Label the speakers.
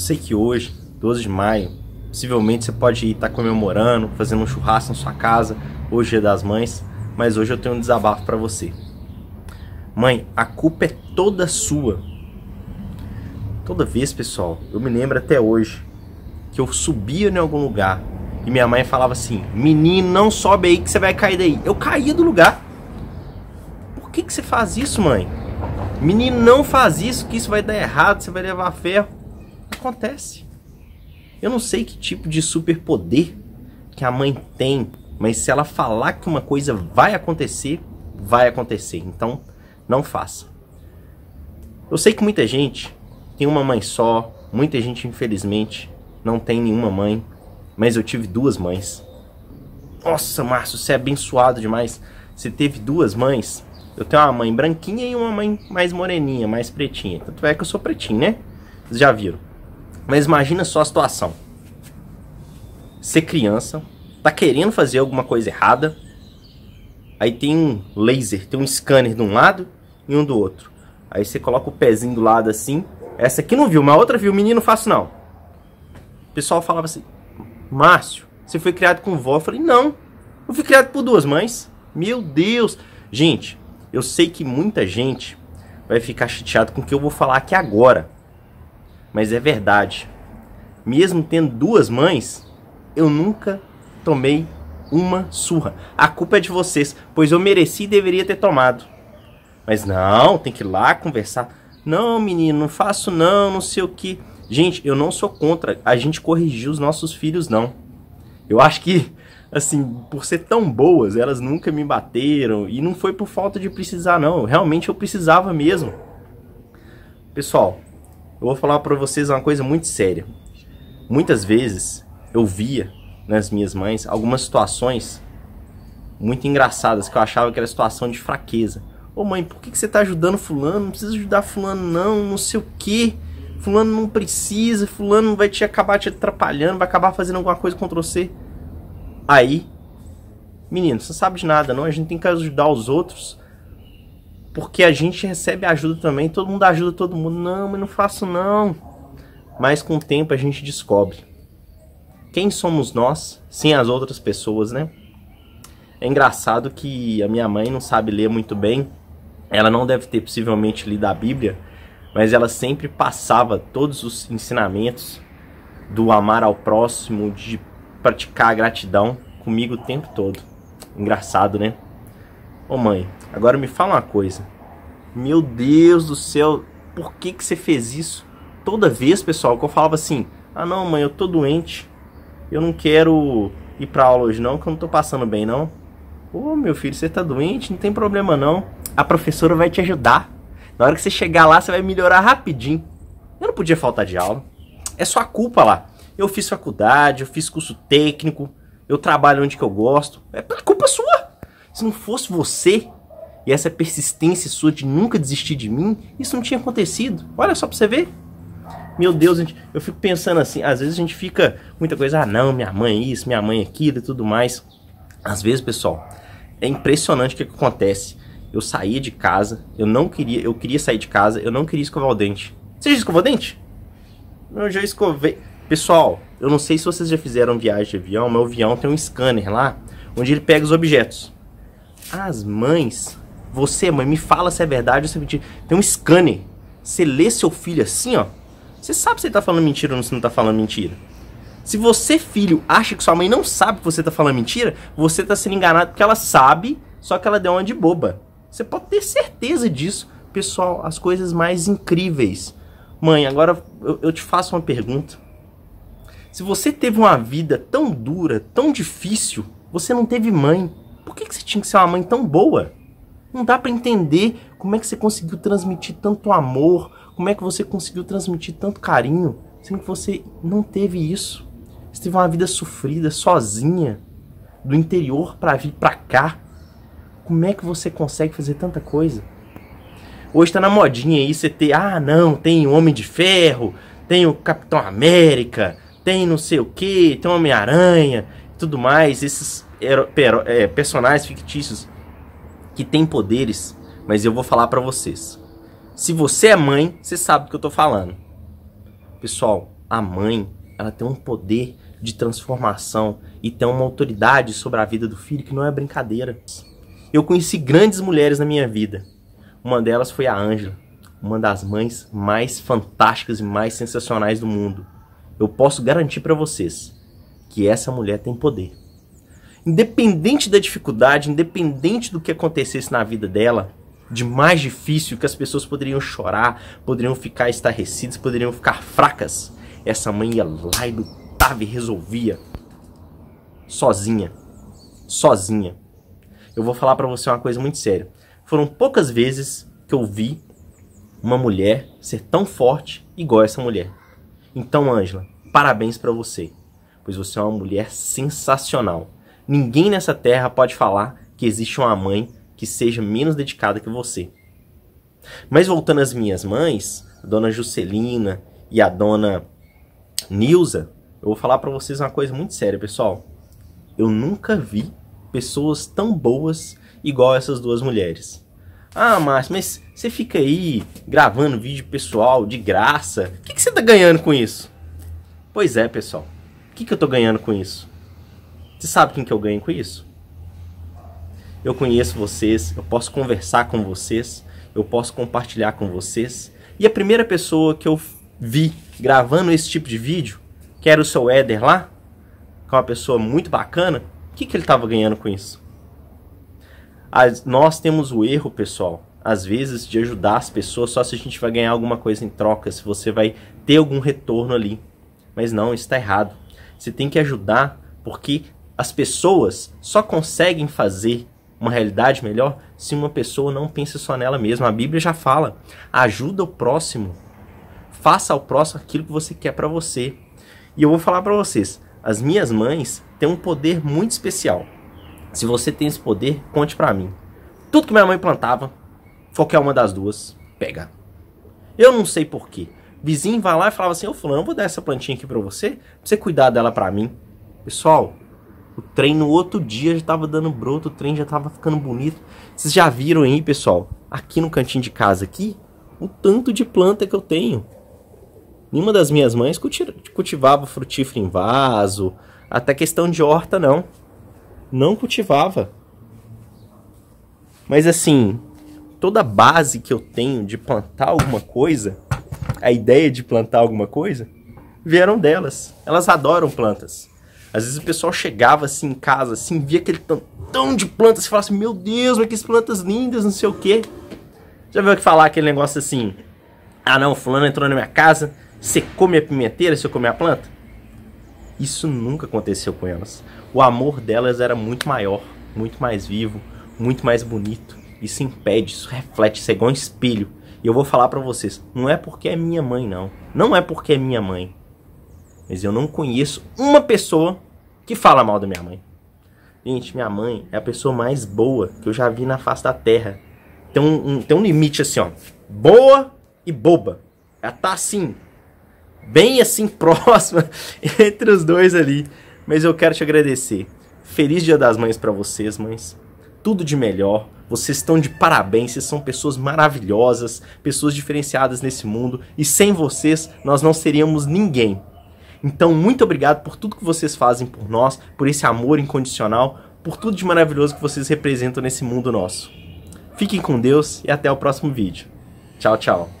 Speaker 1: Sei que hoje, 12 de maio, possivelmente você pode estar tá comemorando, fazendo um churrasco na sua casa, hoje é das mães, mas hoje eu tenho um desabafo para você. Mãe, a culpa é toda sua. Toda vez, pessoal, eu me lembro até hoje que eu subia em algum lugar e minha mãe falava assim: Menino, não sobe aí que você vai cair daí. Eu caía do lugar. Por que, que você faz isso, mãe? Menino, não faz isso, que isso vai dar errado, você vai levar ferro acontece. Eu não sei que tipo de superpoder que a mãe tem, mas se ela falar que uma coisa vai acontecer, vai acontecer. Então, não faça. Eu sei que muita gente tem uma mãe só, muita gente infelizmente não tem nenhuma mãe, mas eu tive duas mães. Nossa, Márcio, você é abençoado demais. Você teve duas mães. Eu tenho uma mãe branquinha e uma mãe mais moreninha, mais pretinha. Tanto é que eu sou pretinho, né? Vocês já viram. Mas imagina só a situação. Ser criança, tá querendo fazer alguma coisa errada, aí tem um laser, tem um scanner de um lado e um do outro. Aí você coloca o pezinho do lado assim. Essa aqui não viu, mas a outra viu. Menino, não faço não. O pessoal falava assim, Márcio, você foi criado com vó? Eu falei, não. Eu fui criado por duas mães. Meu Deus. Gente, eu sei que muita gente vai ficar chateado com o que eu vou falar aqui agora mas é verdade. Mesmo tendo duas mães, eu nunca tomei uma surra. A culpa é de vocês, pois eu mereci e deveria ter tomado. Mas não, tem que ir lá conversar. Não, menino, não faço não, não sei o que. Gente, eu não sou contra a gente corrigir os nossos filhos, não. Eu acho que, assim, por ser tão boas, elas nunca me bateram. E não foi por falta de precisar, não. Realmente eu precisava mesmo. Pessoal, eu vou falar para vocês uma coisa muito séria. Muitas vezes eu via nas né, minhas mães algumas situações muito engraçadas que eu achava que era situação de fraqueza. Ô mãe, por que, que você tá ajudando fulano? Não precisa ajudar fulano não, não sei o quê. Fulano não precisa, fulano vai te acabar te atrapalhando, vai acabar fazendo alguma coisa contra você. Aí, menino, você não sabe de nada, não? A gente tem que ajudar os outros porque a gente recebe ajuda também, todo mundo ajuda todo mundo. Não, mas não faço não. Mas com o tempo a gente descobre quem somos nós sem as outras pessoas, né? É engraçado que a minha mãe não sabe ler muito bem. Ela não deve ter possivelmente lido a Bíblia, mas ela sempre passava todos os ensinamentos do amar ao próximo, de praticar a gratidão comigo o tempo todo. Engraçado, né? Ô mãe, agora me fala uma coisa. Meu Deus do céu, por que, que você fez isso? Toda vez, pessoal, que eu falava assim: ah, não, mãe, eu tô doente. Eu não quero ir pra aula hoje, não, que eu não tô passando bem, não. Ô, meu filho, você tá doente? Não tem problema, não. A professora vai te ajudar. Na hora que você chegar lá, você vai melhorar rapidinho. Eu não podia faltar de aula. É sua culpa lá. Eu fiz faculdade, eu fiz curso técnico, eu trabalho onde que eu gosto. É culpa sua. Se não fosse você e essa persistência sua de nunca desistir de mim, isso não tinha acontecido. Olha só pra você ver. Meu Deus, gente, eu fico pensando assim, às vezes a gente fica muita coisa, ah não, minha mãe isso, minha mãe aquilo e tudo mais. Às vezes, pessoal, é impressionante o que, que acontece. Eu saía de casa, eu não queria, eu queria sair de casa, eu não queria escovar o dente. Você já escovou o dente? Eu já escovei. Pessoal, eu não sei se vocês já fizeram viagem de avião, mas o avião tem um scanner lá, onde ele pega os objetos. As mães, você mãe, me fala se é verdade ou se é mentira. Tem um scanner. Você lê seu filho assim, ó. Você sabe se ele tá falando mentira ou se não tá falando mentira. Se você, filho, acha que sua mãe não sabe que você tá falando mentira, você tá sendo enganado porque ela sabe, só que ela deu uma de boba. Você pode ter certeza disso. Pessoal, as coisas mais incríveis. Mãe, agora eu, eu te faço uma pergunta. Se você teve uma vida tão dura, tão difícil, você não teve mãe. Por que, que você tinha que ser uma mãe tão boa? Não dá para entender como é que você conseguiu transmitir tanto amor, como é que você conseguiu transmitir tanto carinho, sendo que você não teve isso. Você teve uma vida sofrida, sozinha, do interior para vir para cá. Como é que você consegue fazer tanta coisa? Hoje tá na modinha aí você ter, ah, não, tem o Homem de Ferro, tem o Capitão América, tem não sei o que, tem o Homem-Aranha, tudo mais, esses é, personagens fictícios que têm poderes, mas eu vou falar para vocês. Se você é mãe, você sabe do que eu tô falando. Pessoal, a mãe, ela tem um poder de transformação e tem uma autoridade sobre a vida do filho que não é brincadeira. Eu conheci grandes mulheres na minha vida. Uma delas foi a Ângela, uma das mães mais fantásticas e mais sensacionais do mundo. Eu posso garantir para vocês, que essa mulher tem poder. Independente da dificuldade, independente do que acontecesse na vida dela, de mais difícil que as pessoas poderiam chorar, poderiam ficar estarrecidas, poderiam ficar fracas, essa mãe ia lá e lutava e resolvia sozinha. Sozinha. Eu vou falar para você uma coisa muito séria. Foram poucas vezes que eu vi uma mulher ser tão forte igual essa mulher. Então, Ângela, parabéns para você pois você é uma mulher sensacional. Ninguém nessa terra pode falar que existe uma mãe que seja menos dedicada que você. Mas voltando às minhas mães, a dona Juscelina e a dona Nilza, eu vou falar para vocês uma coisa muito séria, pessoal. Eu nunca vi pessoas tão boas igual essas duas mulheres. Ah, Márcio, mas você fica aí gravando vídeo pessoal de graça. O que, que você tá ganhando com isso? Pois é, pessoal que, que eu estou ganhando com isso? Você sabe quem que eu ganho com isso? Eu conheço vocês, eu posso conversar com vocês, eu posso compartilhar com vocês. E a primeira pessoa que eu vi gravando esse tipo de vídeo, que era o seu Éder lá, que é uma pessoa muito bacana, o que, que ele estava ganhando com isso? As, nós temos o erro, pessoal, às vezes, de ajudar as pessoas só se a gente vai ganhar alguma coisa em troca, se você vai ter algum retorno ali. Mas não, está errado. Você tem que ajudar, porque as pessoas só conseguem fazer uma realidade melhor se uma pessoa não pensa só nela mesma. A Bíblia já fala: ajuda o próximo, faça ao próximo aquilo que você quer para você. E eu vou falar para vocês: as minhas mães têm um poder muito especial. Se você tem esse poder, conte para mim. Tudo que minha mãe plantava, qualquer uma das duas, pega. Eu não sei porquê, vizinho vai lá e falava assim: Ô Fulano, eu vou dar essa plantinha aqui pra você, pra você cuidar dela pra mim. Pessoal, o trem no outro dia já tava dando broto, o trem já tava ficando bonito. Vocês já viram aí, pessoal, aqui no cantinho de casa aqui, o tanto de planta que eu tenho. Nenhuma das minhas mães cultivava frutífero em vaso, até questão de horta não. Não cultivava. Mas assim, toda base que eu tenho de plantar alguma coisa a ideia de plantar alguma coisa vieram delas. Elas adoram plantas. Às vezes o pessoal chegava assim em casa, assim, via aquele tantão de plantas e falava assim: Meu Deus, mas que plantas lindas, não sei o quê. Já viu que falar aquele negócio assim? Ah, não, Fulano entrou na minha casa, secou minha pimenteira se eu comer a planta? Isso nunca aconteceu com elas. O amor delas era muito maior, muito mais vivo, muito mais bonito. Isso impede, isso reflete, isso é igual um espelho e eu vou falar para vocês, não é porque é minha mãe não. Não é porque é minha mãe. Mas eu não conheço uma pessoa que fala mal da minha mãe. Gente, minha mãe é a pessoa mais boa que eu já vi na face da terra. Tem um, um tem um limite assim, ó. Boa e boba. Ela tá assim, bem assim próxima entre os dois ali. Mas eu quero te agradecer. Feliz Dia das Mães para vocês, mães tudo de melhor. Vocês estão de parabéns, vocês são pessoas maravilhosas, pessoas diferenciadas nesse mundo e sem vocês nós não seríamos ninguém. Então, muito obrigado por tudo que vocês fazem por nós, por esse amor incondicional, por tudo de maravilhoso que vocês representam nesse mundo nosso. Fiquem com Deus e até o próximo vídeo. Tchau, tchau.